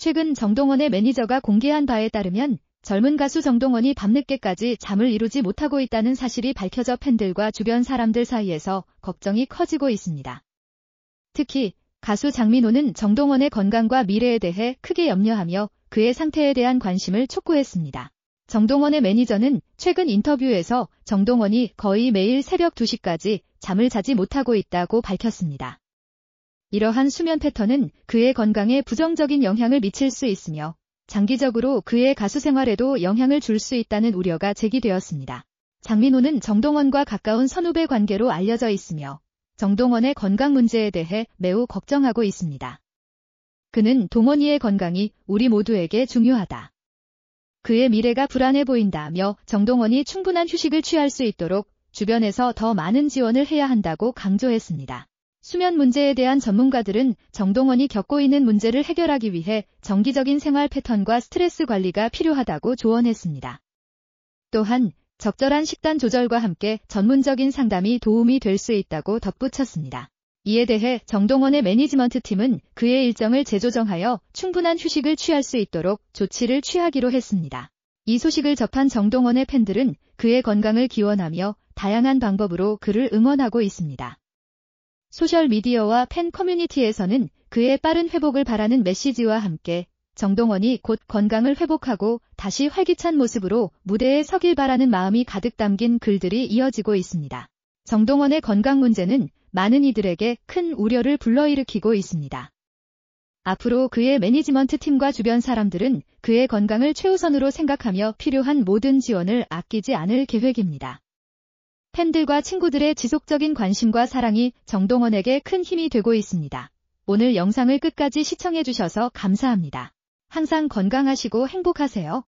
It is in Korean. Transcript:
최근 정동원의 매니저가 공개한 바에 따르면 젊은 가수 정동원이 밤늦게까지 잠을 이루지 못하고 있다는 사실이 밝혀져 팬들과 주변 사람들 사이에서 걱정이 커지고 있습니다. 특히 가수 장민호는 정동원의 건강과 미래에 대해 크게 염려하며 그의 상태에 대한 관심을 촉구했습니다. 정동원의 매니저는 최근 인터뷰에서 정동원이 거의 매일 새벽 2시까지 잠을 자지 못하고 있다고 밝혔습니다. 이러한 수면 패턴은 그의 건강에 부정적인 영향을 미칠 수 있으며 장기적으로 그의 가수 생활에도 영향을 줄 수 있다는 우려가 제기되었습니다. 장민호는 정동원과 가까운 선후배 관계로 알려져 있으며 정동원의 건강 문제에 대해 매우 걱정하고 있습니다. 그는 동원이의 건강이 우리 모두에게 중요하다. 그의 미래가 불안해 보인다며 정동원이 충분한 휴식을 취할 수 있도록 주변에서 더 많은 지원을 해야 한다고 강조했습니다. 수면 문제에 대한 전문가들은 정동원이 겪고 있는 문제를 해결하기 위해 정기적인 생활 패턴과 스트레스 관리가 필요하다고 조언했습니다. 또한 적절한 식단 조절과 함께 전문적인 상담이 도움이 될 수 있다고 덧붙였습니다. 이에 대해 정동원의 매니지먼트 팀은 그의 일정을 재조정하여 충분한 휴식을 취할 수 있도록 조치를 취하기로 했습니다. 이 소식을 접한 정동원의 팬들은 그의 건강을 기원하며 다양한 방법으로 그를 응원하고 있습니다. 소셜미디어와 팬 커뮤니티에서는 그의 빠른 회복을 바라는 메시지와 함께 정동원이 곧 건강을 회복하고 다시 활기찬 모습으로 무대에 서길 바라는 마음이 가득 담긴 글들이 이어지고 있습니다. 정동원의 건강 문제는 많은 이들에게 큰 우려를 불러일으키고 있습니다. 앞으로 그의 매니지먼트 팀과 주변 사람들은 그의 건강을 최우선으로 생각하며 필요한 모든 지원을 아끼지 않을 계획입니다. 팬들과 친구들의 지속적인 관심과 사랑이 정동원에게 큰 힘이 되고 있습니다. 오늘 영상을 끝까지 시청해주셔서 감사합니다. 항상 건강하시고 행복하세요.